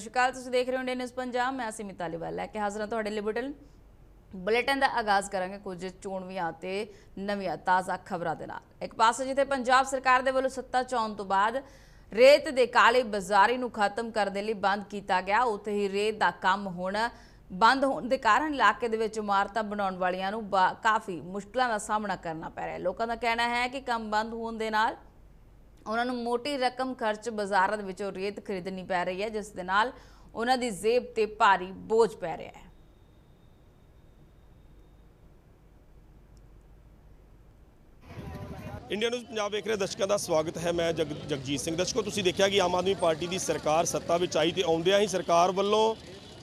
ਸਤਿ ਸ਼੍ਰੀ ਅਕਾਲ ਤੁਸੀਂ ਦੇਖ ਰਹੇ ਹੋ ਇੰਡੀਅਨ ਨਿਊਜ਼ ਪੰਜਾਬ ਮੈਂ ਸਿਮੀ ਤਾਲੀਵਾਲ ਲੈ ਕੇ ਹਾਜ਼ਰ ਹਾਂ ਤੁਹਾਡੇ ਲਈ ਬੁਲਟਨ ਬੁਲੇਟਿਨ ਦਾ ਆਗਾਜ਼ ਕਰਾਂਗੇ ਕੁਝ ਚੋਣਵੀਆਂ ਤੇ ਨਵੀਆਂ ਤਾਜ਼ਾ ਖਬਰਾਂ ਦੇ ਨਾਲ ਇੱਕ ਪਾਸੇ ਜਿੱਥੇ ਪੰਜਾਬ ਸਰਕਾਰ ਦੇ ਵੱਲੋਂ ਸੱਤਾ ਚੌਣ ਤੋਂ ਬਾਅਦ ਰੇਤ ਦੇ ਕਾਲੇ ਬਾਜ਼ਾਰੀ ਨੂੰ ਖਤਮ ਕਰਨ ਦੇ ਲਈ ਬੰਦ ਕੀਤਾ ਗਿਆ ਉੱਥੇ ਹੀ ਰੇਤ ਦਾ ਕੰਮ ਹੁਣ ਬੰਦ ਹੋਣ ਦੇ ਕਾਰਨ ਇਲਾਕੇ ਦੇ ਵਿੱਚ ਇਮਾਰਤਾਂ ਬਣਾਉਣ ਵਾਲਿਆਂ ਨੂੰ ਕਾਫੀ ਮੁਸ਼ਕਲਾਂ ਦਾ ਸਾਹਮਣਾ ਕਰਨਾ ਪੈ ਰਿਹਾ ਲੋਕਾਂ ਦਾ ਕਹਿਣਾ ਹੈ ਕਿ ਕੰਮ ਬੰਦ ਹੋਣ ਦੇ ਨਾਲ ਉਹਨਾਂ ਨੂੰ ਮੋਟੀ ਰਕਮ ਖਰਚ ਬਾਜ਼ਾਰਾਂ ਦੇ ਵਿੱਚੋਂ ਰੇਤ ਖਰੀਦਣੀ ਪੈ ਰਹੀ ਹੈ ਜਿਸ ਦੇ ਨਾਲ ਉਹਨਾਂ ਦੀ ਜੇਬ ਤੇ ਭਾਰੀ ਬੋਝ ਪੈ ਰਿਹਾ ਹੈ ਇੰਡੀਆ ਨਿਊਜ਼ ਪੰਜਾਬ ਵੇਖ ਰਹੇ ਦਰਸ਼ਕਾਂ ਦਾ ਸਵਾਗਤ ਹੈ ਮੈਂ ਜਗਜੀਤ ਸਿੰਘ ਦਰਸ਼ਕੋ ਤੁਸੀਂ ਦੇਖਿਆ ਕਿ ਆਮ ਆਦਮੀ ਪਾਰਟੀ ਦੀ ਸਰਕਾਰ ਸੱਤਾ ਵਿੱਚ ਆਈ ਤੇ ਆਉਂਦਿਆਂ ਹੀ ਸਰਕਾਰ ਵੱਲੋਂ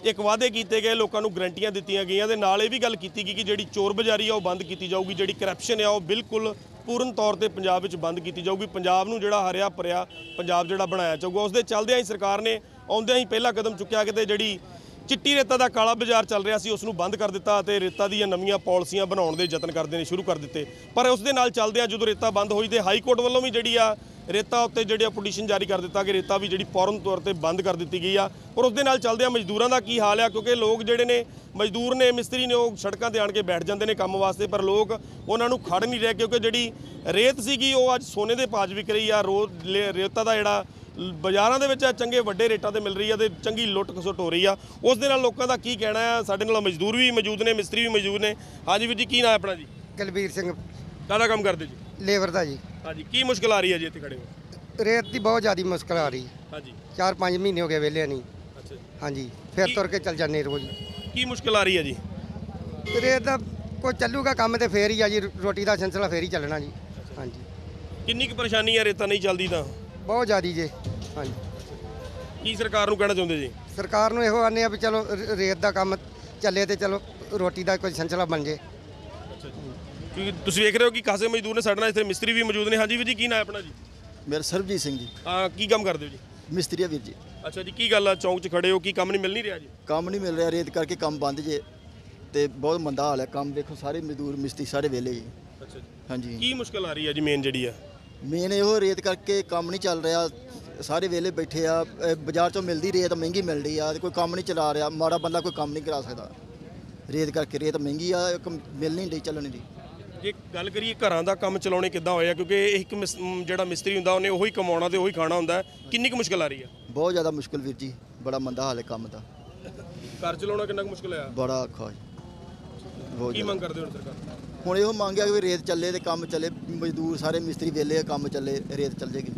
ਇੱਕ ਵਾਅਦੇ ਕੀਤੇ ਗਏ ਲੋਕਾਂ ਨੂੰ ਗਰੰਟੀਆਂ ਦਿੱਤੀਆਂ ਗਈਆਂ ਤੇ ਨਾਲ ਇਹ ਵੀ ਗੱਲ ਕੀਤੀ ਗਈ ਕਿ ਜਿਹੜੀ ਚੋਰ ਬਜ਼ਾਰੀ ਆ ਉਹ ਬੰਦ ਕੀਤੀ ਜਾਊਗੀ ਜਿਹੜੀ ਕਰਪਸ਼ਨ ਆ ਉਹ ਬਿਲਕੁਲ ਪੂਰਨ ਤੌਰ ਤੇ ਪੰਜਾਬ ਵਿੱਚ ਬੰਦ ਕੀਤੀ ਜਾਊਗੀ ਪੰਜਾਬ ਨੂੰ ਜਿਹੜਾ ਹਰਿਆ ਭਰਿਆ ਪੰਜਾਬ ਜਿਹੜਾ ਬਣਾਇਆ ਜਾਊਗਾ ਉਸ ਦੇ ਚੱਲਦਿਆਂ ਹੀ ਸਰਕਾਰ ਨੇ ਆਉਂਦਿਆਂ ਹੀ ਪਹਿਲਾ ਕਦਮ ਚੁੱਕਿਆ ਕਿਤੇ ਜਿਹੜੀ ਚਿੱਟੀ ਰੇਤਾ ਦਾ ਕਾਲਾ ਬਾਜ਼ਾਰ ਚੱਲ ਰਿਹਾ ਸੀ ਉਸ ਨੂੰ ਬੰਦ ਕਰ ਦਿੱਤਾ ਤੇ ਰੇਤਾ ਦੀਆਂ ਨਵੀਆਂ ਪਾਲਿਸੀਆਂ ਬਣਾਉਣ ਦੇ ਯਤਨ ਕਰਦੇ ਨੇ ਸ਼ੁਰੂ ਕਰ ਦਿੱਤੇ ਪਰ ਉਸ ਦੇ ਨਾਲ ਚੱਲਦਿਆਂ ਜਦੋਂ ਰੇਤਾ ਬੰਦ ਹੋਈ ਤੇ ਹਾਈ ਕੋਰਟ ਵੱਲੋਂ ਵੀ ਜਿਹੜੀ ਆ ਰੇਤਾ ਉੱਤੇ ਜਿਹੜੀ ਪਟੀਸ਼ਨ ਜਾਰੀ ਕਰ ਦਿੱਤਾ ਕਿ ਰੇਤਾ ਵੀ ਜਿਹੜੀ ਫੌਰਨ ਤੌਰ ਤੇ ਬੰਦ ਕਰ ਦਿੱਤੀ ਗਈ ਆ ਔਰ ਉਸ ਦੇ ਨਾਲ ਚੱਲਦੇ ਆ ਮਜ਼ਦੂਰਾਂ ਦਾ ਕੀ ਹਾਲ ਆ ਕਿਉਂਕਿ ਲੋਕ ਜਿਹੜੇ ਨੇ ਮਜ਼ਦੂਰ ਨੇ ਮਿਸਤਰੀ ਨੇ ਉਹ ਸੜਕਾਂ ਤੇ ਆਣ ਕੇ ਬੈਠ ਜਾਂਦੇ ਨੇ ਕੰਮ ਵਾਸਤੇ ਪਰ ਲੋਕ ਉਹਨਾਂ ਨੂੰ ਖੜ ਨਹੀਂ ਰਹੇ ਕਿਉਂਕਿ ਜਿਹੜੀ ਰੇਤ ਸੀਗੀ ਉਹ ਅੱਜ ਸੋਨੇ ਦੇ ਪਾਜ ਵਿਕ ਰਹੀ ਆ ਰੋਜ਼ ਰੇਤਾ ਦਾ ਜਿਹੜਾ ਬਾਜ਼ਾਰਾਂ ਦੇ ਵਿੱਚ ਆ ਚੰਗੇ ਵੱਡੇ ਰੇਟਾਂ ਤੇ ਮਿਲ ਰਹੀ ਆ ਤੇ ਚੰਗੀ ਲੁੱਟ ਖਸੁੱਟ ਹੋ ਰਹੀ ਆ ਉਸ ਦੇ ਨਾਲ ਲੋਕਾਂ ਦਾ ਕੀ ਕਹਿਣਾ ਆ ਸਾਡੇ ਨਾਲ ਮਜ਼ਦੂਰ ਵੀ ਮੌਜੂਦ ਨੇ ਮਿਸਤਰੀ ਵੀ ਮੌਜੂਦ ਨੇ ਹਾਂਜੀ ਵੀਰ ਜੀ ਕੀ ਨਾਮ ਆਪਣਾ ਜੀ ਗਲਬੀਰ ਸਿੰਘ ਦਾਦਾ ਕੰਮ ਕਰਦੇ ਜੀ ਲੇਬਰ ਦਾ ਜੀ ਹਾਂਜੀ ਕੀ ਮੁਸ਼ਕਲ ਆ ਰਹੀ ਹੈ ਜੀ ਇੱਥੇ ਖੜੇ ਹੋ ਰੇਤ ਦੀ ਬਹੁਤ ਜ਼ਿਆਦਾ ਮੁਸ਼ਕਲ ਆ ਰਹੀ ਹਾਂਜੀ 4-5 ਮਹੀਨੇ ਹੋ ਗਏ ਵੇਲੇ ਨਹੀਂ ਅੱਛਾ ਹਾਂਜੀ ਫਿਰ ਤੁਰ ਕੇ ਚੱਲ ਜਾਂਦੇ ਰੋਜ਼ ਕੀ ਮੁਸ਼ਕਲ ਆ ਰਹੀ ਹੈ ਜੀ ਰੇਤ ਦਾ ਕੋਈ ਚੱਲੂਗਾ ਕੰਮ ਤੇ ਫੇਰ ਹੀ ਆ ਜੀ ਰੋਟੀ ਦਾ ਸੰਸਲਾ ਫੇਰ ਹੀ ਚੱਲਣਾ ਜੀ ਹਾਂਜੀ ਕਿੰਨੀ ਕੁ ਪਰੇਸ਼ਾਨੀ ਆ ਰੇਤਾ ਨਹੀਂ ਚੱਲਦੀ ਤਾਂ ਬਹੁਤ ਜ਼ਿਆਦੀ ਜੇ ਹਾਂਜੀ ਕੀ ਸਰਕਾਰ ਨੂੰ ਕਹਿਣਾ ਚਾਹੁੰਦੇ ਜੀ ਸਰਕਾਰ ਨੂੰ ਇਹੋ ਆਨੇ ਆ ਵੀ ਚਲੋ ਰੇਤ ਦਾ ਕੰਮ ਚੱਲੇ ਤੇ ਚਲੋ ਰੋਟੀ ਦਾ ਕੋਈ ਸੰਸਲਾ ਬਣ ਜੇ ਅੱਛਾ ਜੀ ਕਿਉਂਕਿ ਤੁਸੀਂ ਵੇਖ ਰਹੇ ਹੋ ਕਿ ਖਾਸੇ ਮਜ਼ਦੂਰ ਨੇ ਸਾਡੇ ਨਾਲ ਇੱਥੇ ਮਿਸਤਰੀ ਵੀ ਮੌਜੂਦ ਨੇ ਹਾਂਜੀ ਵੀਰ ਜੀ ਕੀ ਨਾਮ ਹੈ ਆਪਣਾ ਜੀ ਮੇਰਾ ਸਰਬਜੀਤ ਸਿੰਘ ਜੀ ਆ ਕੀ ਕੰਮ ਕਰਦੇ ਹੋ ਜੀ ਮਿਸਤਰੀਆ ਵੀਰ ਜੀ ਅੱਛਾ ਜੀ ਕੀ ਗੱਲ ਆ ਚੌਂਕ 'ਚ ਖੜੇ ਹੋ ਕੀ ਕੰਮ ਨਹੀਂ ਮਿਲ ਨਹੀਂ ਰਿਹਾ ਜੀ ਕੰਮ ਨਹੀਂ ਮਿਲ ਰਿਹਾ ਰੇਤ ਕਰਕੇ ਕੰਮ ਬੰਦ ਜੇ ਤੇ ਬਹੁਤ ਮੰਦਾ ਹਾਲ ਹੈ ਕੰਮ ਦੇਖੋ ਸਾਰੇ ਮਜ਼ਦੂਰ ਮਿਸਤਰੀ ਸਾਰੇ ਵੇਲੇ ਜੀ ਅੱਛਾ ਜੀ ਹਾਂਜੀ ਕੀ ਮੁਸ਼ਕਲ ਆ ਰਹੀ ਹੈ ਜੀ ਮੇਨ ਜਿਹੜੀ ਆ ਮੇਨ ਇਹੋ ਰੇਤ ਕਰਕੇ ਕੰਮ ਨਹੀਂ ਚੱਲ ਰਿਹਾ ਸਾਰੇ ਵੇਲੇ ਬੈਠੇ ਆ ਬਾਜ਼ਾਰ ਚੋਂ ਮਿਲਦੀ ਰੇਤ ਮਹਿੰਗੀ ਮਿਲਦੀ ਆ ਕੋਈ ਕੰਮ ਨਹੀਂ ਚਲਾ ਰਿਹਾ ਮਾੜਾ ਬੰਦਾ ਕੋਈ ਕੰਮ ਨਹੀਂ ਕਰਾ ਸਕਦਾ ਰੇਤ ਕਰਕੇ ਰੇਤ ਮਹਿੰਗੀ ਆ ਮਿਲ ਨਹੀਂ ਰਹੀ ਚੱਲਣ ਦੀ ਜੇ ਗੱਲ ਕਰੀਏ ਘਰਾਂ ਦਾ ਕੰਮ ਚਲਾਉਣੇ ਕਿੱਦਾਂ ਹੋਇਆ ਕਿਉਂਕਿ ਇੱਕ ਜਿਹੜਾ ਮਿਸਤਰੀ ਹੁੰਦਾ ਉਹਨੇ ਉਹੀ ਕਮਾਉਣਾ ਤੇ ਉਹੀ ਖਾਣਾ ਹੁੰਦਾ ਕਿੰਨੀ ਕੁ ਮੁਸ਼ਕਲ ਆ ਰਹੀ ਹੈ ਬਹੁਤ ਜ਼ਿਆਦਾ ਮੁਸ਼ਕਲ ਵੀਰ ਜੀ ਬੜਾ ਮੰਦਾ ਹਾਲ ਹੈ ਕੰਮ ਦਾ ਘਰ ਚਲਾਉਣਾ ਕਿੰਨਾ ਕੁ ਮੁਸ਼ਕਲ ਆ ਬੜਾ ਔਖਾ ਜੀ ਕੀ ਮੰਗ ਕਰਦੇ ਹੋ ਸਰਕਾਰ ਹੁਣ ਇਹੋ ਮੰਗਿਆ ਕਿ ਰੇਤ ਚੱਲੇ ਤੇ ਕੰਮ ਚੱਲੇ ਮਜ਼ਦੂਰ ਸਾਰੇ ਮਿਸਤਰੀ ਵੇਲੇ ਕੰਮ ਚੱਲੇ ਰੇਤ ਚੱਲ ਜੇਗੀ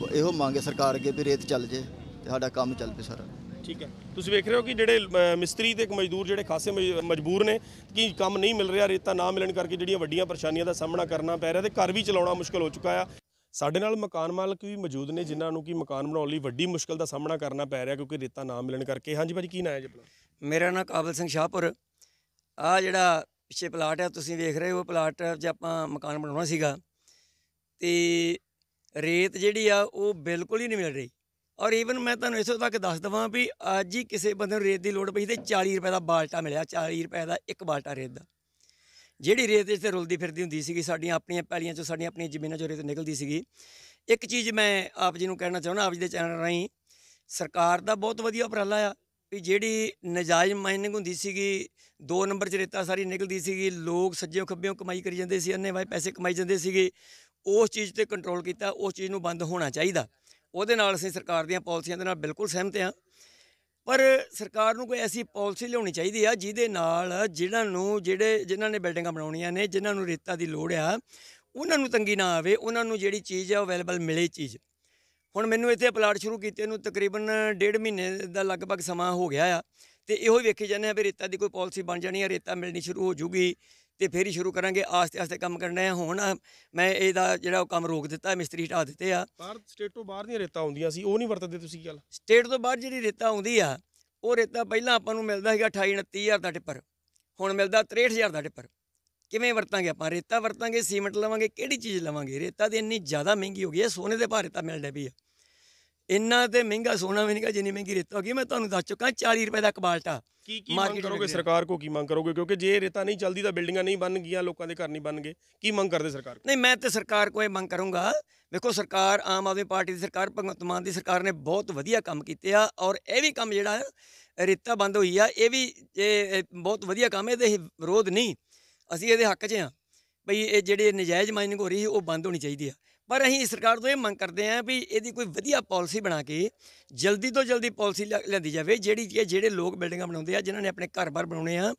ਬ- ਇਹੋ ਮੰਗੇ ਸਰਕਾਰ ਅੱਗੇ ਵੀ ਰੇਤ ਚੱਲ ਜੇ ਤੇ ਸਾਡਾ ਕੰਮ ਚੱਲ ਪੇ ਸਾਰਾ ਠੀਕ ਹੈ ਤੁਸੀਂ ਵੇਖ ਰਹੇ ਹੋ ਕਿ ਜਿਹੜੇ ਮਿਸਤਰੀ ਤੇ ਇੱਕ ਮਜ਼ਦੂਰ ਜਿਹੜੇ ਖਾਸੇ ਮਜਬੂਰ ਨੇ ਕਿ ਕੰਮ ਨਹੀਂ ਮਿਲ ਰਿਹਾ ਰੇਤਾ ਨਾ ਮਿਲਣ ਕਰਕੇ ਜਿਹੜੀਆਂ ਵੱਡੀਆਂ ਪਰੇਸ਼ਾਨੀਆਂ ਦਾ ਸਾਹਮਣਾ ਕਰਨਾ ਪੈ ਰਿਹਾ ਤੇ ਘਰ ਵੀ ਚਲਾਉਣਾ ਮੁਸ਼ਕਲ ਹੋ ਚੁੱਕਾ ਆ ਸਾਡੇ ਨਾਲ ਮਕਾਨ ਮਾਲਕ ਵੀ ਮੌਜੂਦ ਨੇ ਜਿਨ੍ਹਾਂ ਨੂੰ ਕਿ ਮਕਾਨ ਬਣਾਉਣ ਲਈ ਵੱਡੀ ਮੁਸ਼ਕਲ ਦਾ ਸਾਹਮਣਾ ਕਰਨਾ ਪੈ ਰਿਹਾ ਕਿਉਂਕਿ ਰੇਤਾ ਨਾ ਮਿਲਣ ਕਰਕੇ ਹਾਂਜੀ ਭਾਜੀ ਕੀ ਨਾਮ ਹੈ ਜੀ ਆਪਣਾ ਮੇਰਾ ਨਾਮ ਕਾਬਲ ਸਿੰਘ ਸ਼ਾਹਪੁਰ ਆ ਜਿਹੜਾ ਪਿੱਛੇ ਪਲਾਟ ਹੈ ਤੁਸੀਂ ਵੇਖ ਰਹੇ ਹੋ ਪਲਾਟ ਜੇ ਆਪਾਂ ਮਕਾਨ ਬਣਾਉਣਾ ਸੀਗਾ ਤੇ ਰੇਤ ਜਿਹੜੀ ਆ ਉਹ ਬਿਲਕੁਲ ਹੀ ਨਹੀਂ ਮਿਲ ਰਹੀ ਔਰ ਇਵਨ ਮੈਂ ਤੁਹਾਨੂੰ ਇਸੋ ਤੱਕ ਦੱਸ ਦਵਾਂ ਵੀ ਅੱਜ ਹੀ ਕਿਸੇ ਬੰਦੇ ਨੂੰ ਰੇਤ ਦੀ ਲੋੜ ਪਈ ਤੇ 40 ਰੁਪਏ ਦਾ ਬਾਲਟਾ ਮਿਲਿਆ 40 ਰੁਪਏ ਦਾ ਇੱਕ ਬਾਲਟਾ ਰੇਤ ਦਾ ਜਿਹੜੀ ਰੇਤ ਇਸ ਤੇ ਰੁਲਦੀ ਫਿਰਦੀ ਹੁੰਦੀ ਸੀਗੀ ਸਾਡੀਆਂ ਆਪਣੀਆਂ ਪੈਲੀਆਂ ਚੋਂ ਸਾਡੀਆਂ ਆਪਣੀਆਂ ਜ਼ਮੀਨਾਂ ਚੋਂ ਰੇਤ ਨਿਕਲਦੀ ਸੀਗੀ ਇੱਕ ਚੀਜ਼ ਮੈਂ ਆਪ ਜੀ ਨੂੰ ਕਹਿਣਾ ਚਾਹੁੰਦਾ ਆਪ ਜੀ ਦੇ ਚੈਨਲ ਰਾਹੀਂ ਸਰਕਾਰ ਦਾ ਬਹੁਤ ਵਧੀਆ ਉਪਰਾਲਾ ਆ ਵੀ ਜਿਹੜੀ ਨਜਾਇਜ਼ ਮਾਈਨਿੰਗ ਹੁੰਦੀ ਸੀਗੀ ਦੋ ਨੰਬਰ ਚ ਰੇਤਾ ਸਾਰੀ ਨਿਕਲਦੀ ਸੀਗੀ ਲੋਕ ਸੱਜੇ ਖੱਬਿਓਂ ਕਮਾਈ ਕਰੀ ਜਾਂਦੇ ਸੀ ਅੰਨੇ ਵਾਏ ਪੈਸੇ ਕਮਾਈ ਜਾਂਦੇ ਸੀਗੇ ਉਸ ਚੀਜ਼ ਤੇ ਕੰਟਰੋਲ ਕੀਤਾ ਉਸ ਚੀਜ਼ ਨੂੰ ਬੰਦ ਹੋਣਾ ਚਾਹੀਦਾ ਉਹਦੇ ਨਾਲ ਅਸੀਂ ਸਰਕਾਰ ਦੀਆਂ ਪਾਲਿਸੀਆਂ ਦੇ ਨਾਲ ਬਿਲਕੁਲ ਸਹਿਮਤ ਹਾਂ ਪਰ ਸਰਕਾਰ ਨੂੰ ਕੋਈ ਐਸੀ ਪਾਲਿਸੀ ਲਿਆਉਣੀ ਚਾਹੀਦੀ ਆ ਜਿਹਦੇ ਨਾਲ ਜਿਹੜਾ ਨੂੰ ਜਿਹੜੇ ਜਿਨ੍ਹਾਂ ਨੇ ਬਿਲਡਿੰਗਾਂ ਬਣਾਉਣੀਆਂ ਨੇ ਜਿਨ੍ਹਾਂ ਨੂੰ ਰੇਤਾ ਦੀ ਲੋੜ ਆ ਉਹਨਾਂ ਨੂੰ ਤੰਗੀ ਨਾ ਆਵੇ ਉਹਨਾਂ ਨੂੰ ਜਿਹੜੀ ਚੀਜ਼ ਆ ਅਵੇਲੇਬਲ ਮਿਲੇ ਚੀਜ਼ ਹੁਣ ਮੈਨੂੰ ਇੱਥੇ ਪਲਾਟ ਸ਼ੁਰੂ ਕੀਤੇ ਨੂੰ ਤਕਰੀਬਨ ਡੇਢ ਮਹੀਨੇ ਦਾ ਲਗਭਗ ਸਮਾਂ ਹੋ ਗਿਆ ਆ ਤੇ ਇਹੋ ਹੀ ਵੇਖੀ ਜਾਂਦੇ ਆ ਵੀ ਰੇਤਾ ਦੀ ਕੋਈ ਪਾਲਿਸੀ ਬਣ ਜਾਣੀ ਆ ਰੇਤਾ ਮਿਲਣੀ ਸ਼ੁਰੂ ਹੋ ਜੂਗੀ ਤੇ ਫੇਰ ਹੀ ਸ਼ੁਰੂ ਕਰਾਂਗੇ ਆਸਤੇ ਆਸਤੇ ਕੰਮ ਕਰਨਾ ਹੈ ਹੁਣ ਮੈਂ ਇਹਦਾ ਜਿਹੜਾ ਕੰਮ ਰੋਕ ਦਿੱਤਾ ਮਿਸਤਰੀ ਹਟਾ ਦਿੱਤੇ ਆ ਬਾਹਰ ਸਟੇਟ ਤੋਂ ਬਾਹਰ ਦੀਆਂ ਰੇਤਾਂ ਆਉਂਦੀਆਂ ਸੀ ਉਹ ਨਹੀਂ ਵਰਤਦੇ ਤੁਸੀਂ ਗੱਲ ਸਟੇਟ ਤੋਂ ਬਾਹਰ ਜਿਹੜੀ ਰੇਤਾ ਆਉਂਦੀ ਆ ਉਹ ਰੇਤਾ ਪਹਿਲਾਂ ਆਪਾਂ ਨੂੰ ਮਿਲਦਾ ਸੀਗਾ 28 29000 ਦਾ ਟਿੱਪਰ ਹੁਣ ਮਿਲਦਾ 63000 ਦਾ ਟਿੱਪਰ ਕਿਵੇਂ ਵਰਤਾਂਗੇ ਆਪਾਂ ਰੇਤਾ ਵਰਤਾਂਗੇ ਸੀਮੈਂਟ ਲਵਾਂਗੇ ਕਿਹੜੀ ਚੀਜ਼ ਲਵਾਂਗੇ ਰੇਤਾ ਦੀ ਇੰਨੀ ਜ਼ਿਆਦਾ ਮਹਿੰਗੀ ਹੋ ਗਈ ਹੈ ਸੋਨੇ ਦੇ ਭਾਰੇ ਤਾਂ ਮਿਲਦਾ ਵੀ ਆ ਇੰਨਾ ਤੇ ਮਹਿੰਗਾ ਸੋਨਾ ਵੀ ਨਹੀਂਗਾ ਜਿੰਨੀ ਮਹਿੰਗੀ ਰੇਤਾ ਹੋਗੀ ਮੈਂ ਤੁਹਾਨੂੰ ਦੱਸ ਚੁੱਕਾ 40 ਰੁਪਏ ਦਾ ਕਬਾਲਟਾ ਕੀ ਕੀ ਮੰਗ ਕਰੋਗੇ ਸਰਕਾਰ ਕੋ ਕੀ ਮੰਗ ਕਰੋਗੇ ਕਿਉਂਕਿ ਜੇ ਰੇਤਾ ਨਹੀਂ ਚਲਦੀ ਤਾਂ ਬਿਲਡਿੰਗਾਂ ਨਹੀਂ ਬਣ ਗਈਆਂ ਲੋਕਾਂ ਦੇ ਘਰ ਨਹੀਂ ਬਣ ਗਏ ਕੀ ਮੰਗ ਕਰਦੇ ਸਰਕਾਰ ਨਹੀਂ ਮੈਂ ਤੇ ਸਰਕਾਰ ਕੋ ਇਹ ਮੰਗ ਕਰੂੰਗਾ ਵੇਖੋ ਸਰਕਾਰ ਆਮ ਆਦਮੀ ਪਾਰਟੀ ਦੀ ਸਰਕਾਰ ਭਗਵੰਤ ਮਾਨ ਦੀ ਸਰਕਾਰ ਨੇ ਬਹੁਤ ਵਧੀਆ ਕੰਮ ਕੀਤੇ ਆ ਔਰ ਇਹ ਵੀ ਕੰਮ ਜਿਹੜਾ ਰੇਤਾ ਬੰਦ ਹੋਈ ਆ ਇਹ ਵੀ ਇਹ ਬਹੁਤ ਵਧੀਆ ਕੰਮ ਹੈ ਤੇ ਇਹ ਵਿਰੋਧ ਨਹੀਂ ਅਸੀਂ ਇਹਦੇ ਹੱਕ 'ਚ ਆ ਭਈ ਇਹ ਜਿਹੜੇ ਨਜਾਇਜ਼ ਮਾਈਨਿੰਗ ਹੋ ਰਹੀ ਸੀ, ਉਹ ਬੰਦ ਹੋਣੀ ਚਾਹੀਦੀ ਆ ਪਰ ਅਸੀਂ ਸਰਕਾਰ ਤੋਂ ਇਹ ਮੰਗ ਕਰਦੇ ਆਂ ਵੀ ਇਹਦੀ ਕੋਈ ਵਧੀਆ ਪਾਲਿਸੀ ਬਣਾ ਕੇ ਜਲਦੀ ਤੋਂ ਜਲਦੀ ਪਾਲਿਸੀ ਲਿਆਂਦੀ ਜਾਵੇ ਜਿਹੜੀ ਕਿ ਜਿਹੜੇ ਲੋਕ ਬਿਲਡਿੰਗਾਂ ਬਣਾਉਂਦੇ ਆ ਜਿਨ੍ਹਾਂ ਨੇ ਆਪਣੇ ਘਰ-ਬਾਰ ਬਣਾਉਣੇ ਆ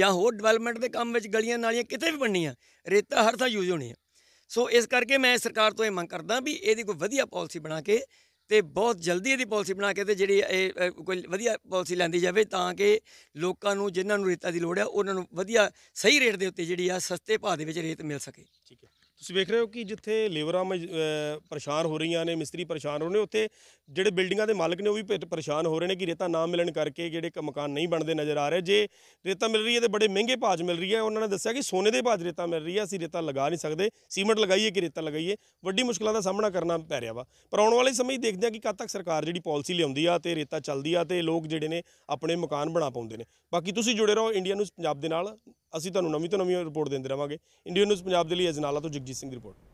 ਜਾਂ ਹੋਰ ਡਿਵੈਲਪਮੈਂਟ ਦੇ ਕੰਮ ਵਿੱਚ ਗਲੀਆਂ ਨਾਲੀਆਂ ਕਿਤੇ ਵੀ ਬਣਨੀਆਂ ਰੇਤਾ ਹਰ ਥਾਂ ਯੂਜ਼ ਹੋਣੀ ਆ ਸੋ ਇਸ ਕਰਕੇ ਮੈਂ ਸਰਕਾਰ ਤੋਂ ਇਹ ਮੰਗ ਕਰਦਾ ਵੀ ਇਹਦੀ ਕੋਈ ਵਧੀਆ ਪਾਲਿਸੀ ਬਣਾ ਕੇ ਤੇ ਬਹੁਤ ਜਲਦੀ ਇਹਦੀ ਪਾਲਿਸੀ ਬਣਾ ਕੇ ਤੇ ਜਿਹੜੀ ਇਹ ਕੋਈ ਵਧੀਆ ਪਾਲਿਸੀ ਲੈਂਦੀ ਜਾਵੇ ਤਾਂ ਕਿ ਲੋਕਾਂ ਨੂੰ ਜਿਨ੍ਹਾਂ ਨੂੰ ਰੇਤਾ ਦੀ ਲੋੜ ਹੈ ਉਹਨਾਂ ਨੂੰ ਵਧੀਆ ਸਹੀ ਰੇਟ ਦੇ ਉੱਤੇ ਜਿਹੜੀ ਆ ਸਸਤੇ ਭਾਅ ਦੇ ਵਿੱਚ ਰੇਤ ਮਿਲ ਸਕੇ ਠੀਕ ਹੈ ਤੁਸੀਂ ਵੇਖ ਰਹੇ ਹੋ ਕਿ ਜਿੱਥੇ ਲੇਵਰਾਂ ਮਜ- ਪਰੇਸ਼ਾਨ ਹੋ ਰਹੀਆਂ ਨੇ ਮਿਸਤਰੀ ਪਰੇਸ਼ਾਨ ਹੋ ਰਹੇ ਨੇ ਉੱਥੇ ਜਿਹੜੇ ਬਿਲਡਿੰਗਾਂ ਦੇ ਮਾਲਕ ਨੇ ਉਹ ਵੀ ਪਰੇਸ਼ਾਨ ਹੋ ਰਹੇ ਨੇ ਕਿ ਰੇਤਾ ਨਾ ਮਿਲਣ ਕਰਕੇ ਜਿਹੜੇ ਮਕਾਨ ਨਹੀਂ ਬਣਦੇ ਨਜ਼ਰ ਆ ਰਹੇ ਜੇ ਰੇਤਾ ਮਿਲ ਰਹੀ ਹੈ ਤੇ ਬੜੇ ਮਹਿੰਗੇ ਭਾਅ ਮਿਲ ਰਹੀ ਹੈ ਉਹਨਾਂ ਨੇ ਦੱਸਿਆ ਕਿ ਸੋਨੇ ਦੇ ਭਾਅ ਰੇਤਾ ਮਿਲ ਰਹੀ ਹੈ ਅਸੀਂ ਰੇਤਾ ਲਗਾ ਨਹੀਂ ਸਕਦੇ ਸੀਮੈਂਟ ਲਗਾਈਏ ਕਿ ਰੇਤਾ ਲਗਾਈਏ ਵੱਡੀ ਮੁਸ਼ਕਲਾਂ ਦਾ ਸਾਹਮਣਾ ਕਰਨਾ ਪੈ ਰਿਹਾ ਵਾ ਪਰ ਆਉਣ ਵਾਲੇ ਸਮੇਂ ਹੀ ਦੇਖਦੇ ਹਾਂ ਕਿ ਕਦ ਤੱਕ ਸਰਕਾਰ ਜਿਹੜੀ ਪਾਲਿਸੀ ਲਿਆਉਂਦੀ ਆ ਤੇ ਰੇਤਾ ਚੱਲਦੀ ਆ ਤੇ ਲੋਕ ਜਿਹੜੇ ਨੇ ਆਪਣੇ ਮਕਾਨ ਬਣਾ ਪਾਉਂਦੇ ਨੇ ਬਾਕੀ ਤੁਸੀਂ ਜੁੜੇ ਰਹੋ ਇੰਡੀਆ ਨੂੰ ਪੰਜਾਬ ਦੇ ਨਾਲ ਅਸੀਂ ਤੁਹਾਨੂੰ ਨਵੀਂ ਤੋਂ ਨਵੀਂ ਰਿਪੋਰਟ ਦਿੰਦੇ ਰਵਾਂਗੇ ਇੰਡੀਅਨ ਨਿਊਜ਼ ਪੰਜਾਬ ਦੇ ਲਈ ਅਜਨਾਲਾ ਤੋਂ ਜਗਜੀਤ ਸਿੰਘ ਦੀ ਰਿਪੋਰਟ